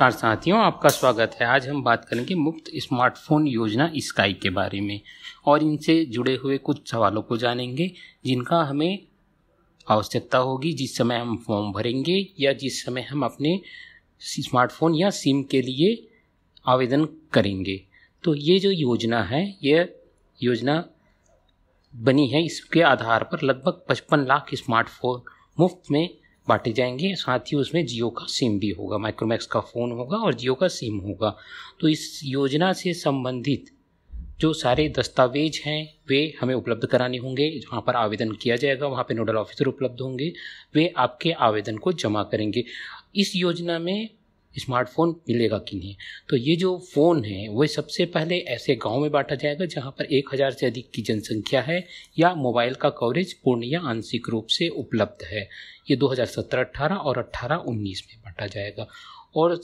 नमस्कार साथियों आपका स्वागत है आज हम बात करेंगे मुफ्त स्मार्टफोन योजना स्काई के बारे में और इनसे जुड़े हुए कुछ सवालों को जानेंगे जिनका हमें आवश्यकता होगी जिस समय हम फॉर्म भरेंगे या जिस समय हम अपने स्मार्टफोन या सिम के लिए आवेदन करेंगे तो ये जो योजना है यह योजना बनी है इसके आधार पर लगभग पचपन लाख स्मार्टफोन मुफ्त में बांटे जाएंगे साथ ही उसमें जियो का सिम भी होगा माइक्रोमैक्स का फ़ोन होगा और जियो का सिम होगा तो इस योजना से संबंधित जो सारे दस्तावेज हैं वे हमें उपलब्ध कराने होंगे जहाँ पर आवेदन किया जाएगा वहाँ पर नोडल ऑफिसर उपलब्ध होंगे वे आपके आवेदन को जमा करेंगे इस योजना में स्मार्टफोन मिलेगा कि नहीं तो ये जो फ़ोन है वह सबसे पहले ऐसे गांव में बांटा जाएगा जहां पर एक हज़ार से अधिक की जनसंख्या है या मोबाइल का कवरेज पूर्ण या आंशिक रूप से उपलब्ध है ये 2017-18 और 18-19 में बांटा जाएगा और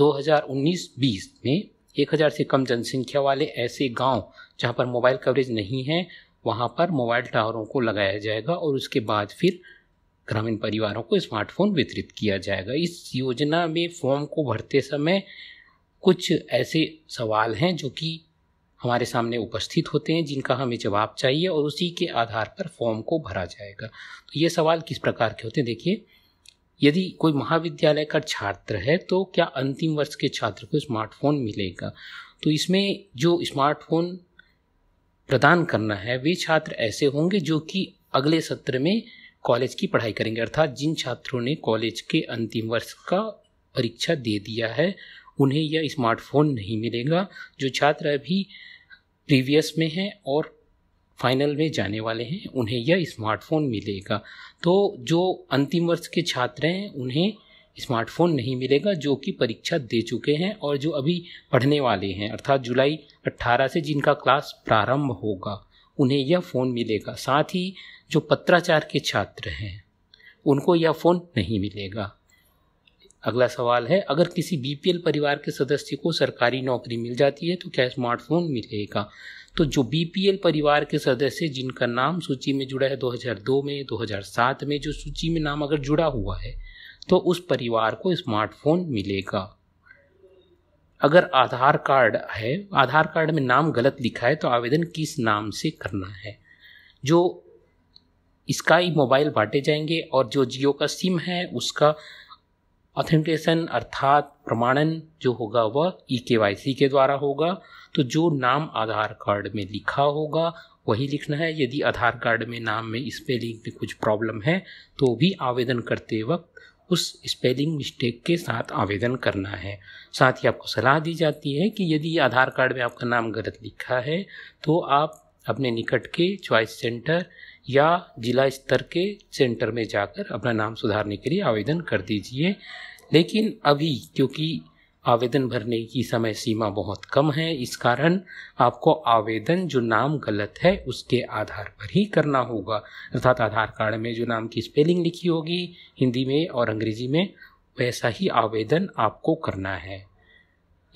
2019-20 में एक हज़ार से कम जनसंख्या वाले ऐसे गांव जहां पर मोबाइल कवरेज नहीं है वहां पर मोबाइल टावरों को लगाया जाएगा और उसके बाद फिर ग्रामीण परिवारों को स्मार्टफोन वितरित किया जाएगा इस योजना में फॉर्म को भरते समय कुछ ऐसे सवाल हैं जो कि हमारे सामने उपस्थित होते हैं जिनका हमें जवाब चाहिए और उसी के आधार पर फॉर्म को भरा जाएगा तो ये सवाल किस प्रकार के होते हैं देखिए यदि कोई महाविद्यालय का छात्र है तो क्या अंतिम वर्ष के छात्र को स्मार्टफोन मिलेगा तो इसमें जो स्मार्टफोन प्रदान करना है वे छात्र ऐसे होंगे जो कि अगले सत्र में कॉलेज की पढ़ाई करेंगे अर्थात जिन छात्रों ने कॉलेज के अंतिम वर्ष का परीक्षा दे दिया है उन्हें यह स्मार्टफोन नहीं मिलेगा जो छात्र अभी प्रीवियस में हैं और फाइनल में जाने वाले हैं उन्हें यह स्मार्टफोन मिलेगा तो जो अंतिम वर्ष के छात्र हैं उन्हें स्मार्टफोन नहीं मिलेगा जो कि परीक्षा दे चुके हैं और जो अभी पढ़ने वाले हैं अर्थात जुलाई 18 से जिनका क्लास प्रारंभ होगा उन्हें यह फ़ोन मिलेगा साथ ही जो पत्राचार के छात्र हैं उनको यह फ़ोन नहीं मिलेगा अगला सवाल है अगर किसी बीपीएल परिवार के सदस्य को सरकारी नौकरी मिल जाती है तो क्या स्मार्टफोन मिलेगा तो जो बीपीएल परिवार के सदस्य जिनका नाम सूची में जुड़ा है 2002 में 2007 में जो सूची में नाम अगर जुड़ा हुआ है तो उस परिवार को स्मार्टफोन मिलेगा अगर आधार कार्ड है आधार कार्ड में नाम गलत लिखा है तो आवेदन किस नाम से करना है जो इसका ही मोबाइल बांटे जाएंगे और जो जियो का सिम है उसका ऑथेंटिकेशन अर्थात प्रमाणन जो होगा वह ई के वाई सी के द्वारा होगा तो जो नाम आधार कार्ड में लिखा होगा वही लिखना है यदि आधार कार्ड में नाम में स्पेलिंग में कुछ प्रॉब्लम है तो भी आवेदन करते वक्त उस स्पेलिंग मिस्टेक के साथ आवेदन करना है साथ ही आपको सलाह दी जाती है कि यदि आधार कार्ड में आपका नाम गलत लिखा है तो आप अपने निकट के चॉइस सेंटर या जिला स्तर के सेंटर में जाकर अपना नाम सुधारने के लिए आवेदन कर दीजिए लेकिन अभी क्योंकि आवेदन भरने की समय सीमा बहुत कम है इस कारण आपको आवेदन जो नाम गलत है उसके आधार पर ही करना होगा अर्थात आधार कार्ड में जो नाम की स्पेलिंग लिखी होगी हिंदी में और अंग्रेजी में वैसा ही आवेदन आपको करना है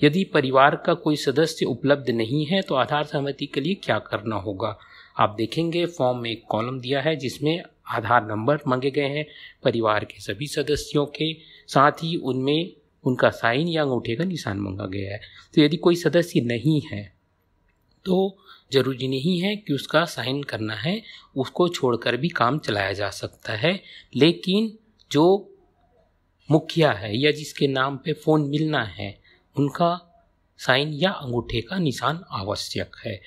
यदि परिवार का कोई सदस्य उपलब्ध नहीं है तो आधार सहमति के लिए क्या करना होगा आप देखेंगे फॉर्म में एक कॉलम दिया है जिसमें आधार नंबर मांगे गए हैं परिवार के सभी सदस्यों के साथ ही उनमें उनका साइन या अंगूठे का निशान मांगा गया है तो यदि कोई सदस्य नहीं है तो जरूरी नहीं है कि उसका साइन करना है उसको छोड़कर भी काम चलाया जा सकता है लेकिन जो मुखिया है या जिसके नाम पे फ़ोन मिलना है उनका साइन या अंगूठे का निशान आवश्यक है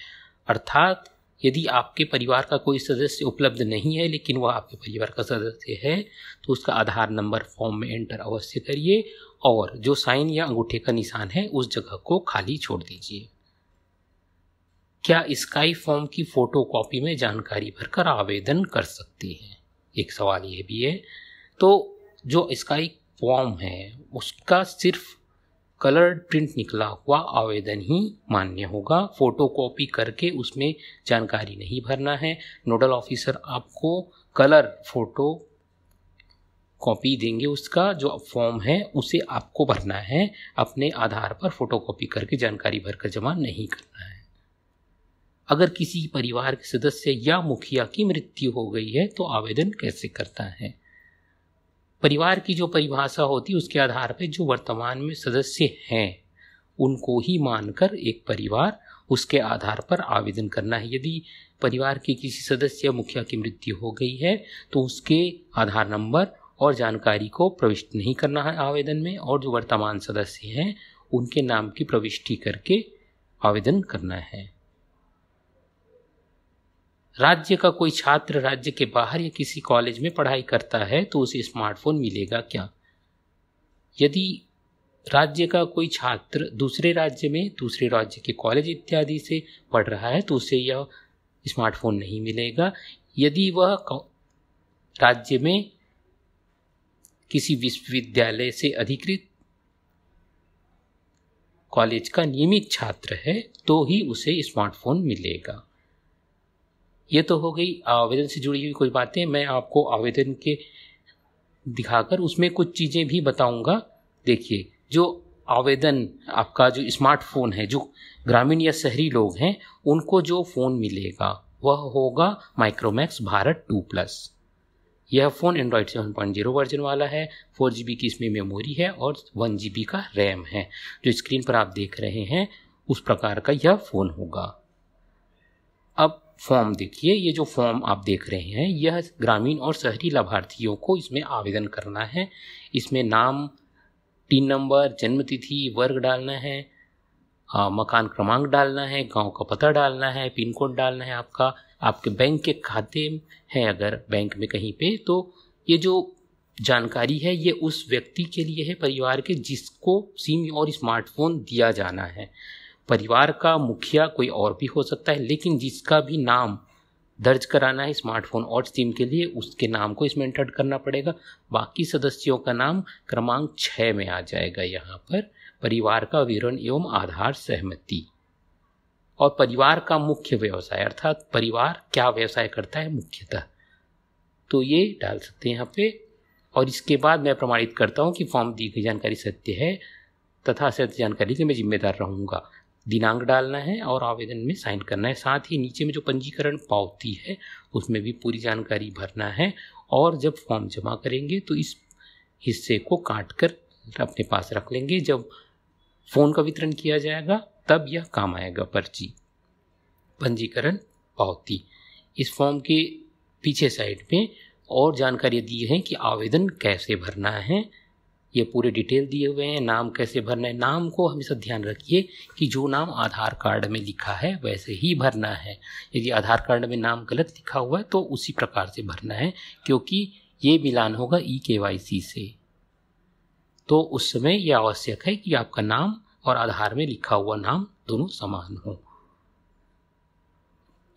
अर्थात यदि आपके परिवार का कोई सदस्य उपलब्ध नहीं है लेकिन वह आपके परिवार का सदस्य है तो उसका आधार नंबर फॉर्म में एंटर अवश्य करिए और जो साइन या अंगूठे का निशान है उस जगह को खाली छोड़ दीजिए क्या स्काई फॉर्म की फ़ोटो कॉपी में जानकारी भरकर आवेदन कर सकते हैं एक सवाल यह भी है तो जो स्काई फॉर्म है उसका सिर्फ कलर प्रिंट निकला हुआ आवेदन ही मान्य होगा फोटो कॉपी करके उसमें जानकारी नहीं भरना है नोडल ऑफिसर आपको कलर फोटो कॉपी देंगे उसका जो फॉर्म है उसे आपको भरना है अपने आधार पर फोटो कॉपी करके जानकारी भरकर जमा नहीं करना है अगर किसी परिवार के सदस्य या मुखिया की मृत्यु हो गई है तो आवेदन कैसे करता है परिवार की जो परिभाषा होती है उसके आधार पर जो वर्तमान में सदस्य हैं उनको ही मानकर एक परिवार उसके आधार पर आवेदन करना है यदि परिवार के किसी सदस्य या मुखिया की मृत्यु हो गई है तो उसके आधार नंबर और जानकारी को प्रविष्ट नहीं करना है आवेदन में और जो वर्तमान सदस्य हैं उनके नाम की प्रविष्टि करके आवेदन करना है राज्य का कोई छात्र राज्य के बाहर या किसी कॉलेज में पढ़ाई करता है तो उसे स्मार्टफोन मिलेगा क्या यदि राज्य का कोई छात्र दूसरे राज्य में दूसरे राज्य के कॉलेज इत्यादि से पढ़ रहा है तो उसे यह स्मार्टफोन नहीं मिलेगा यदि वह राज्य में किसी विश्वविद्यालय से अधिकृत कॉलेज का नियमित छात्र है तो ही उसे स्मार्टफोन मिलेगा ये तो हो गई आवेदन से जुड़ी हुई कुछ बातें मैं आपको आवेदन के दिखाकर उसमें कुछ चीज़ें भी बताऊंगा देखिए जो आवेदन आपका जो स्मार्टफोन है जो ग्रामीण या शहरी लोग हैं उनको जो फ़ोन मिलेगा वह होगा माइक्रोमैक्स भारत टू प्लस यह phone Android seven point zero version वाला है फोर जी बी की इसमें मेमोरी है और वन जी बी का रैम है जो स्क्रीन पर आप देख रहे हैं उस प्रकार का यह फ़ोन होगा फॉर्म देखिए ये जो फॉर्म आप देख रहे हैं यह ग्रामीण और शहरी लाभार्थियों को इसमें आवेदन करना है इसमें नाम टीन नंबर जन्मतिथि वर्ग डालना है आ, मकान क्रमांक डालना है गांव का पता डालना है पिन कोड डालना है आपका आपके बैंक के खाते हैं अगर बैंक में कहीं पे तो ये जो जानकारी है ये उस व्यक्ति के लिए है परिवार के जिसको सिम और स्मार्टफोन दिया जाना है परिवार का मुखिया कोई और भी हो सकता है लेकिन जिसका भी नाम दर्ज कराना है स्मार्टफोन और सिम के लिए उसके नाम को इसमें एंटर करना पड़ेगा बाकी सदस्यों का नाम क्रमांक छः में आ जाएगा यहाँ पर परिवार का विवरण एवं आधार सहमति और परिवार का मुख्य व्यवसाय अर्थात परिवार क्या व्यवसाय करता है मुख्यतः तो ये डाल सकते हैं यहाँ पे और इसके बाद मैं प्रमाणित करता हूँ कि फॉर्म दी गई जानकारी सत्य है तथा सत्य जानकारी के मैं जिम्मेदार रहूँगा दिनांक डालना है और आवेदन में साइन करना है साथ ही नीचे में जो पंजीकरण पावती है उसमें भी पूरी जानकारी भरना है और जब फॉर्म जमा करेंगे तो इस हिस्से को काट कर अपने पास रख लेंगे जब फ़ोन का वितरण किया जाएगा तब यह काम आएगा पर्ची पंजीकरण पावती इस फॉर्म के पीछे साइड में और जानकारी दी है कि आवेदन कैसे भरना है ये पूरे डिटेल दिए हुए हैं नाम कैसे भरना है नाम को हमेशा ध्यान रखिए कि जो नाम आधार कार्ड में लिखा है वैसे ही भरना है यदि आधार कार्ड में नाम गलत लिखा हुआ है तो उसी प्रकार से भरना है क्योंकि ये मिलान होगा ई के वाई सी से तो उस समय यह आवश्यक है कि आपका नाम और आधार में लिखा हुआ नाम दोनों समान हो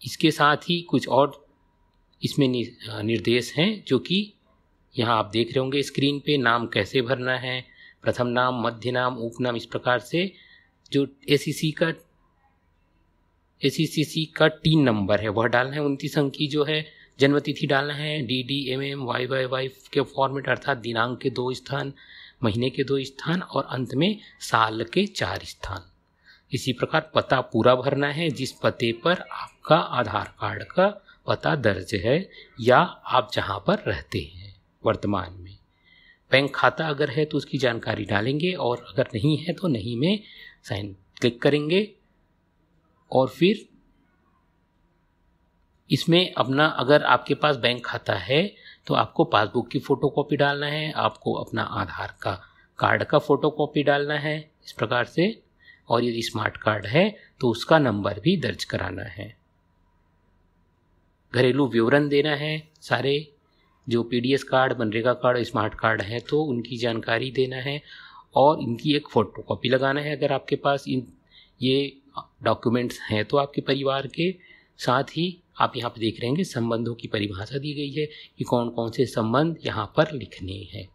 इसके साथ ही कुछ और इसमें निर्देश हैं जो कि यहाँ आप देख रहे होंगे स्क्रीन पे नाम कैसे भरना है प्रथम नाम मध्य नाम उपनाम इस प्रकार से जो ए का ए का तीन नंबर है वह डालना है उनतीस अंक की जो है जन्मतिथि डालना है D D M M Y Y Y के फॉर्मेट अर्थात दिनांक के दो स्थान महीने के दो स्थान और अंत में साल के चार स्थान इसी प्रकार पता पूरा भरना है जिस पते पर आपका आधार कार्ड का पता दर्ज है या आप जहाँ पर रहते हैं वर्तमान में बैंक खाता अगर है तो उसकी जानकारी डालेंगे और अगर नहीं है तो नहीं में साइन क्लिक करेंगे और फिर इसमें अपना अगर आपके पास बैंक खाता है तो आपको पासबुक की फ़ोटोकॉपी डालना है आपको अपना आधार का कार्ड का फ़ोटोकॉपी डालना है इस प्रकार से और यदि स्मार्ट कार्ड है तो उसका नंबर भी दर्ज कराना है घरेलू विवरण देना है सारे जो P card MNREGA card smart card है तो उनकी जानकारी देना है और इनकी एक फ़ोटो कॉपी लगाना है अगर आपके पास इन ये डॉक्यूमेंट्स हैं तो आपके परिवार के साथ ही आप यहाँ पर देख रहे हैं संबंधों की परिभाषा दी गई है कि कौन कौन से संबंध यहाँ पर लिखने हैं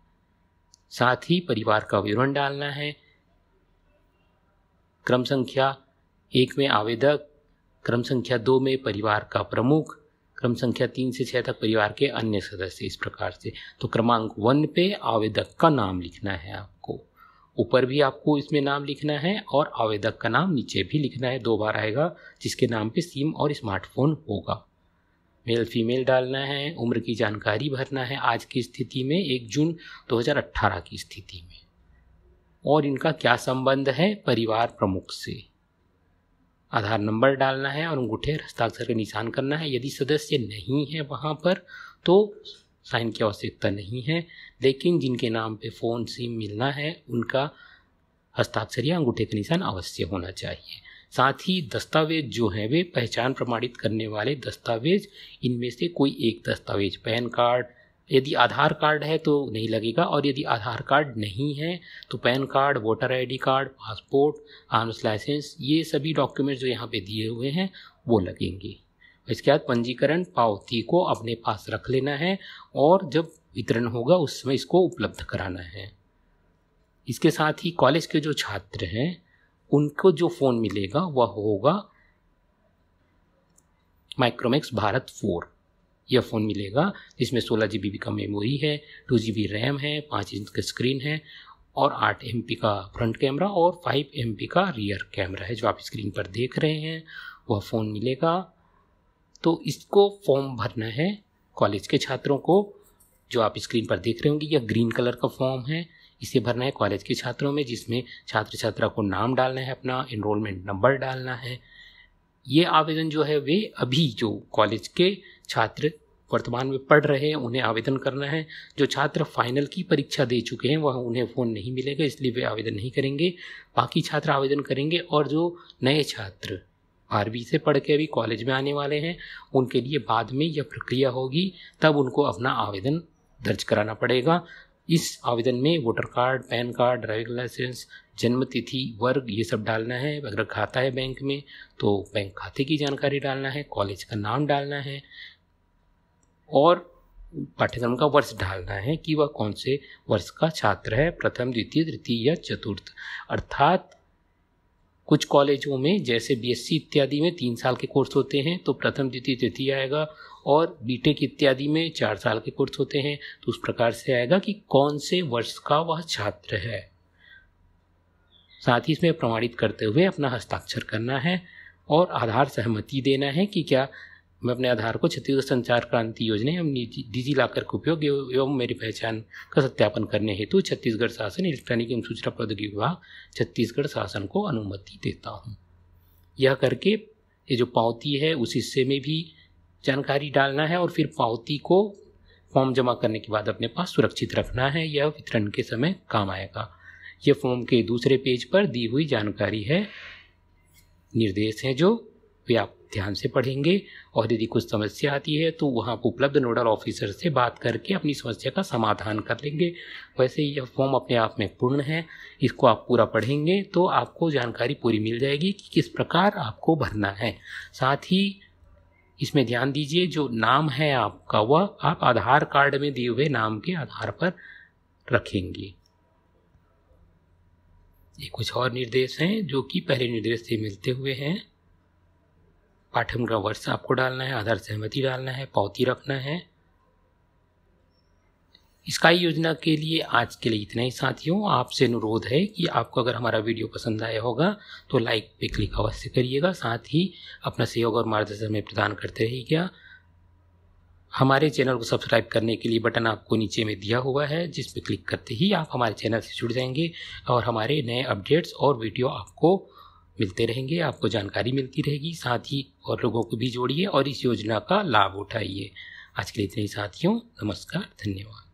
साथ ही परिवार का विवरण डालना है क्रम संख्या एक में आवेदक क्रम संख्या दो में परिवार का प्रमुख क्रम संख्या तीन से छः तक परिवार के अन्य सदस्य इस प्रकार से तो क्रमांक वन पे आवेदक का नाम लिखना है आपको ऊपर भी आपको इसमें नाम लिखना है और आवेदक का नाम नीचे भी लिखना है दो बार आएगा जिसके नाम पे सिम और स्मार्टफोन होगा मेल फीमेल डालना है उम्र की जानकारी भरना है आज की स्थिति में एक जून 2018 की स्थिति में और इनका क्या संबंध है परिवार प्रमुख से आधार नंबर डालना है और अंगूठे हस्ताक्षर का निशान करना है यदि सदस्य नहीं है वहाँ पर तो साइन की आवश्यकता नहीं है लेकिन जिनके नाम पे फ़ोन सिम मिलना है उनका हस्ताक्षर या अंगूठे का निशान अवश्य होना चाहिए साथ ही दस्तावेज जो हैं वे पहचान प्रमाणित करने वाले दस्तावेज इनमें से कोई एक दस्तावेज पैन कार्ड यदि आधार कार्ड है तो नहीं लगेगा और यदि आधार कार्ड नहीं है तो PAN card voter ID card passport arms licence ये सभी डॉक्यूमेंट्स जो यहाँ पे दिए हुए हैं वो लगेंगे इसके बाद पंजीकरण पावती को अपने पास रख लेना है और जब वितरण होगा उस समय इसको उपलब्ध कराना है इसके साथ ही कॉलेज के जो छात्र हैं उनको जो फ़ोन मिलेगा वह होगा माइक्रोमैक्स भारत फोर यह फ़ोन मिलेगा जिसमें सोलह जी बी का मेमोरी है टू जी बी रैम है पाँच इंच का स्क्रीन है और आठ एम का फ्रंट कैमरा और फाइव एम का रियर कैमरा है जो आप स्क्रीन पर देख रहे हैं वह फ़ोन मिलेगा तो इसको फॉर्म भरना है कॉलेज के छात्रों को जो आप स्क्रीन पर देख रहे होंगे यह ग्रीन कलर का फॉर्म है इसे भरना है कॉलेज के छात्रों में जिसमें छात्र छात्रा को नाम डालना है अपना इनरोलमेंट नंबर डालना है ये आवेदन जो है वे अभी जो कॉलेज के छात्र वर्तमान में पढ़ रहे हैं उन्हें आवेदन करना है जो छात्र फाइनल की परीक्षा दे चुके हैं वह उन्हें फ़ोन नहीं मिलेगा इसलिए वे आवेदन नहीं करेंगे बाकी छात्र आवेदन करेंगे और जो नए छात्र आरबी से पढ़ के अभी कॉलेज में आने वाले हैं उनके लिए बाद में यह प्रक्रिया होगी तब उनको अपना आवेदन दर्ज कराना पड़ेगा इस आवेदन में voter card PAN card driving licence जन्म तिथि वर्ग ये सब डालना है अगर खाता है बैंक में तो बैंक खाते की जानकारी डालना है कॉलेज का नाम डालना है और पाठ्यक्रम का वर्ष ढालना है कि वह कौन से वर्ष का छात्र है प्रथम द्वितीय तृतीय या चतुर्थ अर्थात कुछ कॉलेजों में जैसे बीएससी इत्यादि में तीन साल के कोर्स होते हैं तो प्रथम द्वितीय तृतीय आएगा और बीटेक इत्यादि में चार साल के कोर्स होते हैं तो उस प्रकार से आएगा कि कौन से वर्ष का वह छात्र है साथ ही इसमें प्रमाणित करते हुए अपना हस्ताक्षर करना है और आधार सहमति देना है कि क्या मैं अपने आधार को छत्तीसगढ़ संचार क्रांति योजना एवं डिजी लॉकर के उपयोग एवं मेरी पहचान का सत्यापन करने हेतु छत्तीसगढ़ शासन इलेक्ट्रॉनिक एवं सूचना प्रौद्योगिकी विभाग छत्तीसगढ़ शासन को अनुमति देता हूँ यह करके ये जो पावती है उस हिस्से में भी जानकारी डालना है और फिर पावती को फॉर्म जमा करने के बाद अपने पास सुरक्षित रखना है यह वितरण के समय काम आएगा यह फॉर्म के दूसरे पेज पर दी हुई जानकारी है निर्देश हैं जो वे आप ध्यान से पढ़ेंगे और यदि कुछ समस्या आती है तो वहाँ आप उपलब्ध नोडल ऑफिसर से बात करके अपनी समस्या का समाधान कर लेंगे वैसे यह फॉर्म अपने आप में पूर्ण है इसको आप पूरा पढ़ेंगे तो आपको जानकारी पूरी मिल जाएगी कि किस प्रकार आपको भरना है साथ ही इसमें ध्यान दीजिए जो नाम है आपका वह आप आधार कार्ड में दिए हुए नाम के आधार पर रखेंगे ये कुछ और निर्देश हैं जो कि पहले निर्देश से मिलते हुए हैं पाठ्यक्रम का वर्ष आपको डालना है आधार सहमति डालना है पावती रखना है स्काई योजना के लिए आज के लिए इतना ही साथियों आपसे अनुरोध है कि आपको अगर हमारा वीडियो पसंद आया होगा तो लाइक पे क्लिक अवश्य करिएगा साथ ही अपना सहयोग और मार्गदर्शन में प्रदान करते रहिएगा हमारे चैनल को सब्सक्राइब करने के लिए बटन आपको नीचे में दिया हुआ है जिस पर क्लिक करते ही आप हमारे चैनल से जुड़ जाएंगे और हमारे नए अपडेट्स और वीडियो आपको मिलते रहेंगे आपको जानकारी मिलती रहेगी साथ ही और लोगों को भी जोड़िए और इस योजना का लाभ उठाइए आज के लिए इतने ही साथियों नमस्कार धन्यवाद